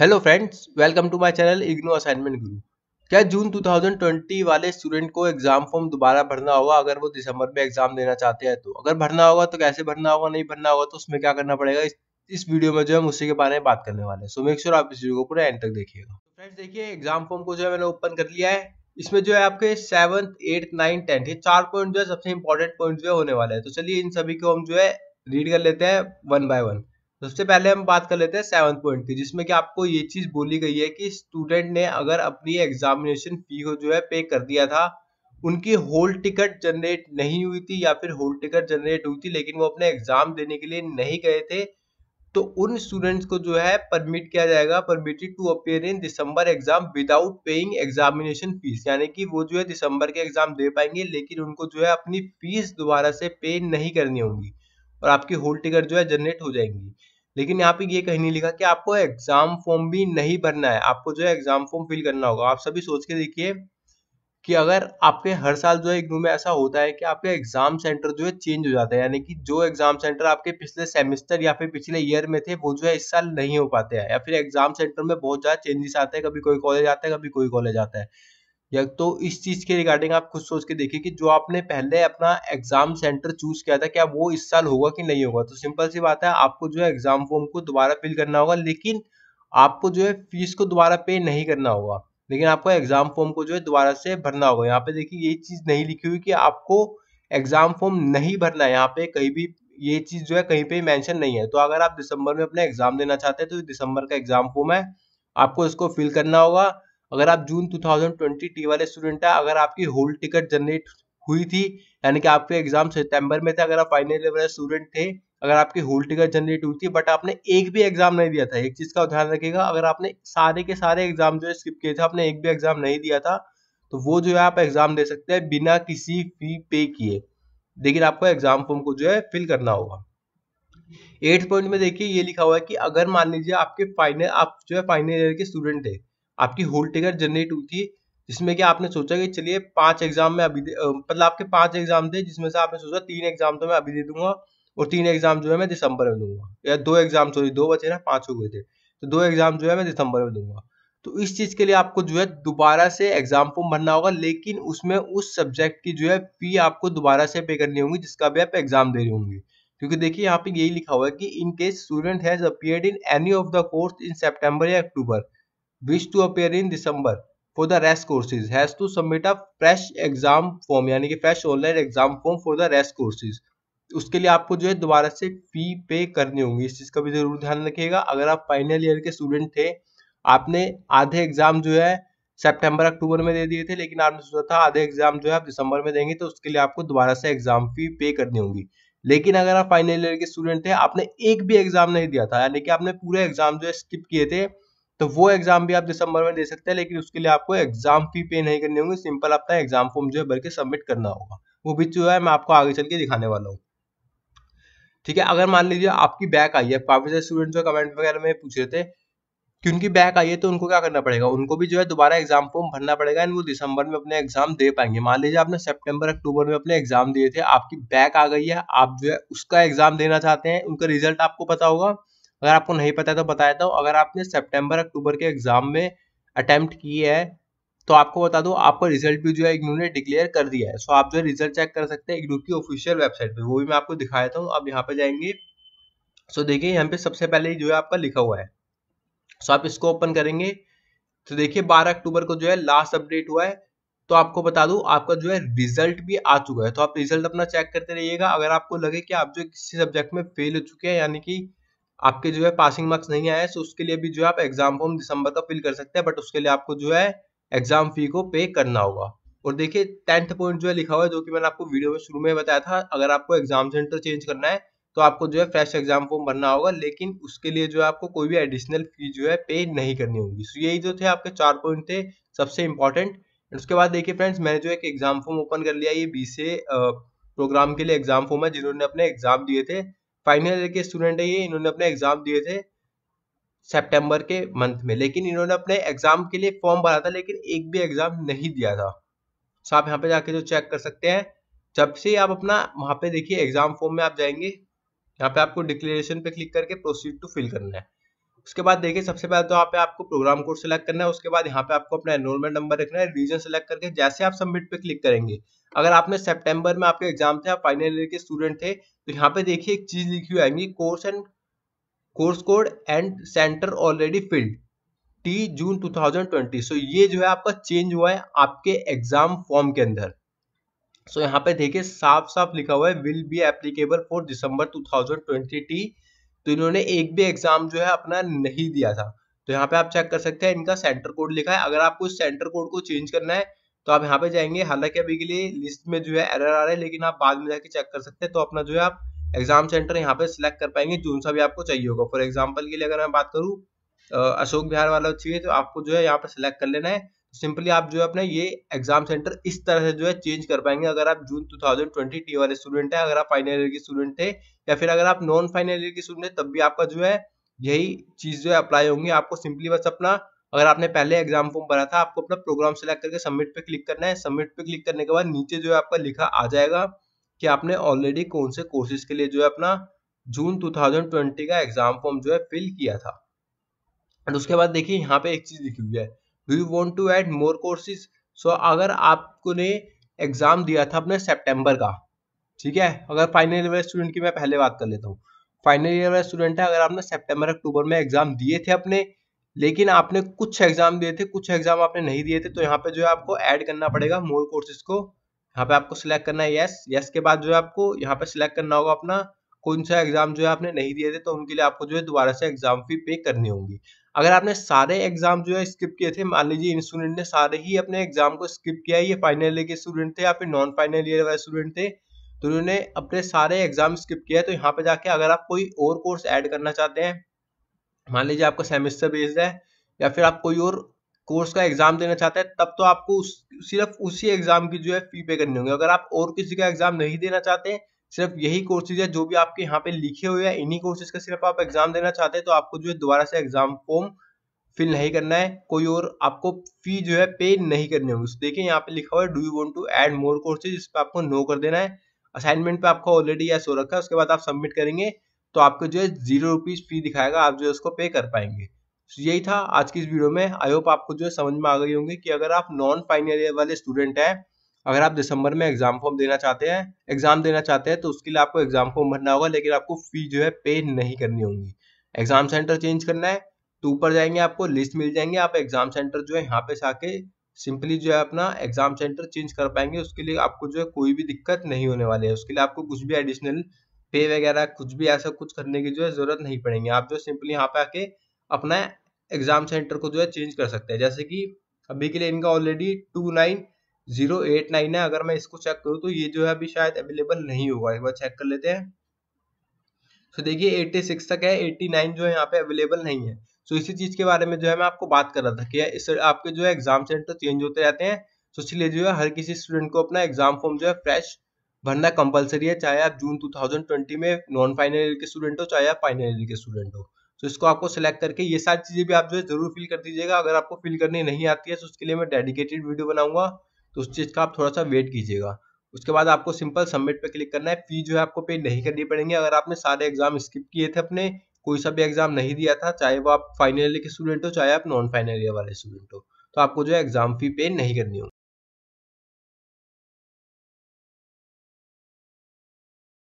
hello friends welcome to my channel IGNOU assignment Guru क्या जून 2020 वाले student को एग्जाम फॉर्म दोबारा भरना होगा अगर वो दिसंबर में एग्जाम देना चाहते हैं तो अगर भरना होगा तो कैसे भरना होगा नहीं भरना होगा तो उसमें क्या करना पड़ेगा इस, इस वीडियो में जो है उसी के बारे में बात करने वाले हैं सो मेक श्योर आप इस वीडियो को पूरा एंड तक देखिएगा फ्रेंड्स देखिए एग्जाम फॉर्म को जो है मैंने ओपन कर लिया है इसमें जो है आपके सेवंथ एट्थ नाइन्थ टेंथ ये चार पॉइंट जो है सबसे इंपॉर्टेंट पॉइंट जो है होने वाले हैं तो चलिए इन सभी को हम जो है रीड कर लेते हैं वन बाय वन तो सबसे पहले हम बात कर लेते हैं सेवन पॉइंट की जिसमें कि आपको ये चीज बोली गई है कि स्टूडेंट ने अगर अपनी एग्जामिनेशन फी को जो है पे कर दिया था उनकी होल टिकट जनरेट नहीं हुई थी या फिर होल टिकट जनरेट हुई थी लेकिन वो अपने एग्जाम देने के लिए नहीं गए थे तो उन स्टूडेंट्स को जो है परमिट किया जाएगा permitted to appear in December exam without paying examination fees यानी कि वो जो है दिसंबर के एग्जाम दे पाएंगे लेकिन उनको जो है अपनी फीस दोबारा से पे नहीं करनी होगी और आपकी होल टिकट जो है जनरेट हो जाएंगी लेकिन यहाँ पे ये कहीं नहीं लिखा कि आपको एग्जाम फॉर्म भी नहीं भरना है आपको जो है एग्जाम फॉर्म फिल करना होगा आप सभी सोच के देखिए कि अगर आपके हर साल जो है में ऐसा होता है कि आपके एग्जाम सेंटर जो है चेंज हो जाता है यानी कि जो एग्जाम सेंटर आपके पिछले सेमेस्टर या फिर पिछले ईयर में थे वो जो है इस साल नहीं हो पाते हैं या फिर एग्जाम सेंटर में बहुत ज्यादा चेंजेस आते हैं कभी कोई कॉलेज आता है कभी कोई कॉलेज आता है या तो इस चीज के रिगार्डिंग आप खुद सोच के देखिए कि जो आपने पहले अपना एग्जाम सेंटर चूज किया था क्या वो इस साल होगा कि नहीं होगा तो सिंपल सी बात है आपको जो है एग्जाम फॉर्म को दोबारा फिल करना होगा लेकिन आपको जो है फीस को दोबारा पे नहीं करना होगा लेकिन आपको एग्जाम फॉर्म को जो है दोबारा से भरना होगा यहाँ पे देखिए ये चीज नहीं लिखी हुई कि आपको एग्जाम फॉर्म नहीं भरना है यहाँ पे कहीं भी ये चीज जो है कहीं पे मेंशन नहीं है तो अगर आप दिसंबर में अपना एग्जाम देना चाहते हैं तो दिसंबर का एग्जाम फॉर्म है आपको इसको फिल करना होगा अगर आप जून 2020 टी वाले स्टूडेंट हैं अगर आपकी होल टिकट जनरेट हुई थी यानी कि आपके एग्जाम सितंबर में थे अगर आप फाइनल ईयर वाले स्टूडेंट थे अगर आपकी होल टिकट जनरेट हुई थी बट आपने एक भी एग्जाम नहीं दिया था एक चीज का ध्यान रखिएगा अगर आपने सारे के सारे एग्जाम जो है स्किप किए थे आपने एक भी एग्जाम नहीं दिया था तो वो जो है आप एग्जाम दे सकते हैं बिना किसी फी पे किए लेकिन आपको एग्जाम फॉर्म को जो है फिल करना होगा एट पॉइंट में देखिए ये लिखा हुआ है कि अगर मान लीजिए आपके फाइनल आप जो है फाइनल ईयर के स्टूडेंट थे आपकी होल टिकट जनरेट हुई थी जिसमें कि आपने सोचा कि चलिए पांच एग्जाम में अभी मतलब आपके पांच एग्जाम थे जिसमें से आपने सोचा तीन एग्जाम तो मैं अभी दे दूंगा और तीन एग्जाम जो है मैं दिसंबर में दूंगा या दो एग्जाम सॉरी दो बचे ना पांच हो गए थे तो दो एग्जाम जो है मैं दिसंबर में दूंगा तो इस चीज के लिए आपको जो है दोबारा से एग्जाम फॉर्म भरना होगा लेकिन उसमें उस सब्जेक्ट की जो है फी आपको दोबारा से पे करनी होगी जिसका भी आप एग्जाम दे रही होंगी क्योंकि देखिए यहाँ पे यही लिखा हुआ है कि in case student has appeared in any of the course in September या अक्टूबर wish to appear in December for the rest courses has to submit a fresh exam form यानी कि fresh online exam form for the rest courses उसके लिए आपको जो है दोबारा से फी पे करनी होगी इस चीज़ का भी जरूर ध्यान रखिएगा अगर आप फाइनल ईयर के स्टूडेंट थे आपने आधे एग्जाम जो है सितंबर अक्टूबर में दे दिए थे लेकिन आपने सोचा था आधे एग्जाम जो है आप दिसंबर में देंगे तो उसके लिए आपको दोबारा से एग्जाम फी पे करनी होगी लेकिन अगर आप फाइनल ईयर के स्टूडेंट थे आपने एक भी एग्जाम नहीं दिया था यानी कि आपने पूरे एग्जाम जो है स्किप किए थे तो वो एग्जाम भी आप दिसंबर में दे सकते हैं लेकिन उसके लिए आपको एग्जाम फी पे नहीं करनी होगी सिंपल अपना एग्जाम फॉर्म जो है भर के सबमिट करना होगा वो भी जो है मैं आपको आगे चल के दिखाने वाला हूँ ठीक है अगर मान लीजिए आपकी बैक आई है काफी सारे स्टूडेंट जो कमेंट वगैरह में पूछ रहे थे कि उनकी बैक आई है तो उनको क्या करना पड़ेगा उनको भी जो है दोबारा एग्जाम फॉर्म भरना पड़ेगा एंड वो दिसंबर में अपने एग्जाम दे पाएंगे मान लीजिए आपने सितंबर अक्टूबर में अपने एग्जाम दिए थे आपकी बैक आ गई है आप जो है उसका एग्जाम देना चाहते हैं उनका रिजल्ट आपको पता होगा अगर आपको नहीं पता है तो बताया था तो, अगर आपने सेप्टेम्बर अक्टूबर के एग्जाम में अटैम्प्ट किया है तो आपको बता दो आपका रिजल्ट भी जो है इग्नू ने डिक्लेयर कर दिया है सो आप जो रिजल्ट चेक कर सकते हैं इग्नू की ऑफिशियल वेबसाइट पे वो भी मैं आपको दिखाया था आप यहाँ पे जाएंगे सो देखिए यहाँ पे सबसे पहले जो है आपका लिखा हुआ है सो आप इसको ओपन करेंगे तो देखिए 12 अक्टूबर को जो है लास्ट अपडेट हुआ है तो आपको बता दू आपका जो है रिजल्ट भी आ चुका है तो आप रिजल्ट अपना चेक करते रहिएगा अगर आपको लगे कि आप जो किसी सब्जेक्ट में फेल हो चुके हैं यानी कि आपके जो है पासिंग मार्क्स नहीं आए तो उसके लिए भी जो है आप एग्जाम फॉर्म दिसंबर तक फिल कर सकते हैं बट उसके लिए आपको जो है एग्जाम फी को पे करना होगा और देखिए टेंथ पॉइंट जो है लिखा हुआ है जो कि मैंने आपको वीडियो में शुरू में बताया था अगर आपको एग्जाम सेंटर चेंज करना है तो आपको जो है फ्रेश एग्जाम फॉर्म भरना होगा लेकिन उसके लिए जो है आपको कोई भी एडिशनल फी जो है पे नहीं करनी होगी सो यही जो थे आपके चार पॉइंट थे सबसे इंपॉर्टेंट उसके बाद देखिए फ्रेंड्स मैंने जो एक एग्जाम फॉर्म ओपन कर लिया ये बी से प्रोग्राम के लिए एग्जाम फॉर्म है जिन्होंने अपने एग्जाम दिए थे फाइनल ईयर के स्टूडेंट है ये इन्होंने अपने एग्जाम दिए थे सेप्टेम्बर के मंथ में लेकिन इन्होंने अपने एग्जाम के लिए फॉर्म भरा था लेकिन एक भी एग्जाम नहीं दिया था सो आप यहाँ पे जाके जो तो चेक कर सकते हैं जब से आप अपना वहां पे देखिए एग्जाम फॉर्म में आप जाएंगे यहाँ पे आपको डिक्लेरेशन पे क्लिक करके प्रोसीड टू फिल करना है उसके बाद देखिए सबसे पहले तो यहाँ पे आपको प्रोग्राम कोड सेलेक्ट करना है उसके बाद यहाँ पे आपको अपना एनरोलमेंट नंबर रखना है रीजन सेलेक्ट करके जैसे आप सबमिट पे क्लिक करेंगे अगर आपने सेप्टेम्बर में आपके एग्जाम थे आप फाइनल ईयर के स्टूडेंट थे तो यहाँ पे देखिए एक चीज लिखी हुई आएंगी course and course code and centre already filled टी जून 2020 सो so, ये जो है आपका चेंज हुआ है आपके एग्जाम फॉर्म के अंदर सो so, यहाँ पे देखिए साफ साफ लिखा हुआ है will be applicable for December 2020 टी तो इन्होंने एक भी एग्जाम जो है अपना नहीं दिया था तो यहाँ पे आप चेक कर सकते हैं इनका सेंटर कोड लिखा है अगर आपको इस सेंटर कोड को चेंज करना है तो आप यहाँ पे जाएंगे हालांकि अभी के लिए लिस्ट में जो है एरर आ रहा है लेकिन आप बाद में जाके चेक कर सकते हैं तो अपना जो है आप एग्जाम सेंटर यहाँ पे सिलेक्ट कर पाएंगे जो सा भी आपको चाहिए होगा फॉर एग्जाम्पल के लिए अगर मैं बात करूँ अशोक बिहार वाला चाहिए तो आपको जो है यहाँ पे सिलेक्ट कर लेना है सिंपली आप जो है अपना ये एग्जाम सेंटर इस तरह से जो है चेंज कर पाएंगे अगर आप जून 2020 टी वाले स्टूडेंट है अगर आप फाइनल ईयर के स्टूडेंट है या फिर अगर आप नॉन फाइनल ईयर के स्टूडेंट है तब भी आपका जो है यही चीज जो है अप्लाई होंगी आपको सिंपली बस अपना अगर आपने पहले एग्जाम फॉर्म भरा था आपको अपना प्रोग्राम सेलेक्ट करके सबमिट पे क्लिक करना है सबमिट पे क्लिक करने के बाद नीचे जो है आपका लिखा आ जाएगा कि आपने ऑलरेडी कौन से कोर्सेज के लिए जो है अपना जून 2020 का एग्जाम फॉर्म जो है फिल किया था और उसके बाद देखिए यहाँ पे एक चीज लिखी हुई है you want to add more courses so अगर आपको ने एग्जाम दिया था अपने सेप्टेम्बर का ठीक है अगर फाइनल ईयर स्टूडेंट की मैं पहले बात कर लेता हूँ फाइनल ईयर वाला स्टूडेंट है अगर आपने सेप्टेम्बर अक्टूबर में एग्जाम दिए थे अपने लेकिन आपने कुछ एग्जाम दिए थे कुछ एग्जाम आपने नहीं दिए थे तो यहाँ पे जो है आपको ऐड करना पड़ेगा मोर कोर्सेज को यहाँ पे आपको सिलेक्ट करना है यस यस के बाद जो है आपको यहाँ पे सिलेक्ट करना होगा अपना कौन सा एग्जाम जो है आपने नहीं दिए थे तो उनके लिए आपको जो है दोबारा से एग्जाम फी पे करनी होगी अगर आपने सारे एग्जाम जो है स्किप किए थे मान लीजिए इन स्टूडेंट ने सारे ही अपने एग्जाम को स्किप किया ये फाइनल ईयर के स्टूडेंट थे या फिर नॉन फाइनल ईयर वाले स्टूडेंट थे तो उन्होंने अपने सारे एग्जाम स्किप किया तो यहाँ पे जाके अगर आप कोई और कोर्स ऐड करना चाहते हैं मान लीजिए आपका सेमेस्टर बेस्ड है या फिर आप कोई और कोर्स का एग्जाम देना चाहते हैं तब तो आपको उस, सिर्फ उसी एग्जाम की जो है फी पे करनी होगी अगर आप और किसी का एग्जाम नहीं देना चाहते सिर्फ यही कोर्सेज है जो भी आपके यहाँ पे लिखे हुए हैं इन्हीं कोर्सेज का सिर्फ आप एग्जाम देना चाहते हैं तो आपको जो है दोबारा से एग्जाम फॉर्म फिल नहीं करना है कोई और आपको फी जो है पे नहीं करनी होगी तो देखिए यहाँ पे लिखा हुआ है do you want to add more courses इस पर आपको नो कर देना है असाइनमेंट पे आपका ऑलरेडी यस हो रखा है उसके बाद आप सबमिट करेंगे तो आपको जो है जीरो रुपीज फी दिखाएगा आप जो है उसको पे कर पाएंगे तो यही था आज की इस वीडियो में आई होप आपको जो है समझ में आ गई होंगी कि अगर आप नॉन फाइनल ईयर वाले स्टूडेंट हैं अगर आप दिसंबर में एग्जाम फॉर्म देना चाहते हैं एग्जाम देना चाहते हैं तो उसके लिए आपको एग्जाम फॉर्म भरना होगा लेकिन आपको फी जो है पे नहीं करनी होगी एग्जाम सेंटर चेंज करना है तो ऊपर जाएंगे आपको लिस्ट मिल जाएंगे आप एग्जाम सेंटर जो है यहाँ पे आके सिंपली जो है अपना एग्जाम सेंटर चेंज कर पाएंगे उसके लिए आपको जो है कोई भी दिक्कत नहीं होने वाली है उसके लिए आपको कुछ भी एडिशनल पे वगैरह कुछ भी ऐसा कुछ करने की जो है जरूरत नहीं पड़ेगी आप जो सिंपली यहाँ पे आके अपना एग्जाम सेंटर को जो है चेंज कर सकते हैं जैसे कि अभी के लिए इनका already two nine zero eight nine है अगर मैं इसको चेक करूँ तो ये जो है अभी शायद अवेलेबल नहीं होगा एक बार चेक कर लेते हैं तो देखिए एट्टी सिक्स तक है एट्टी नाइन जो है यहाँ पे अवेलेबल नहीं है तो इसी चीज़ के बारे में जो है मैं आपको बात कर रहा था कि इस आपके जो है एग्जाम सेंटर चेंज होते रहते हैं तो इसलिए जो है हर किसी स्टूडेंट को अपना एग्जाम फॉर्म जो है फ्रेश भरना कंपलसरी है चाहे आप जून 2020 में नॉन फाइनल ईयर के स्टूडेंट हो चाहे आप फाइनल ईयर के स्टूडेंट हो तो इसको आपको सिलेक्ट करके ये सारी चीज़ें भी आप जो है जरूर फिल कर दीजिएगा अगर आपको फिल करनी नहीं आती है तो उसके लिए मैं डेडिकेटेड वीडियो बनाऊंगा तो उस चीज़ का आप थोड़ा सा वेट कीजिएगा उसके बाद आपको सिंपल सबमिट पे क्लिक करना है फी जो है आपको पे नहीं करनी पड़ेंगे अगर आपने सारे एग्जाम स्किप किए थे अपने कोई सा भी एग्जाम नहीं दिया था चाहे वो आप फाइनल ईयर के स्टूडेंट हो चाहे आप नॉन फाइनल ईयर वाले स्टूडेंट हो तो आपको जो है एग्जाम फी पे नहीं करनी होगी